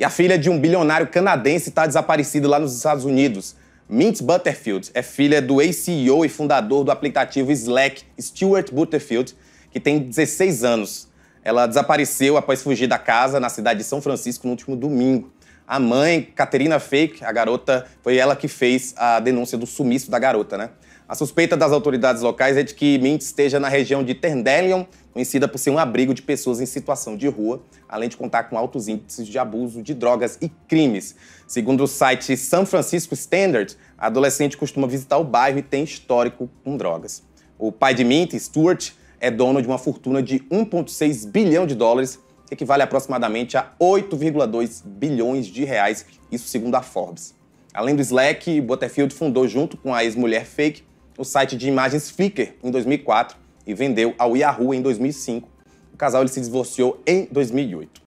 E a filha de um bilionário canadense está desaparecida lá nos Estados Unidos. Mint Butterfield é filha do ex-CEO e fundador do aplicativo Slack, Stuart Butterfield, que tem 16 anos. Ela desapareceu após fugir da casa na cidade de São Francisco no último domingo. A mãe, Caterina Fake, a garota, foi ela que fez a denúncia do sumiço da garota, né? A suspeita das autoridades locais é de que Mint esteja na região de Terndellion conhecida por ser um abrigo de pessoas em situação de rua, além de contar com altos índices de abuso de drogas e crimes. Segundo o site San Francisco Standard, a adolescente costuma visitar o bairro e tem histórico com drogas. O pai de Mint, Stuart, é dono de uma fortuna de 1,6 bilhão de dólares, que equivale aproximadamente a 8,2 bilhões de reais, isso segundo a Forbes. Além do Slack, Butterfield fundou junto com a ex-mulher Fake o site de imagens Flickr em 2004 vendeu ao Yahoo em 2005. O casal ele se divorciou em 2008.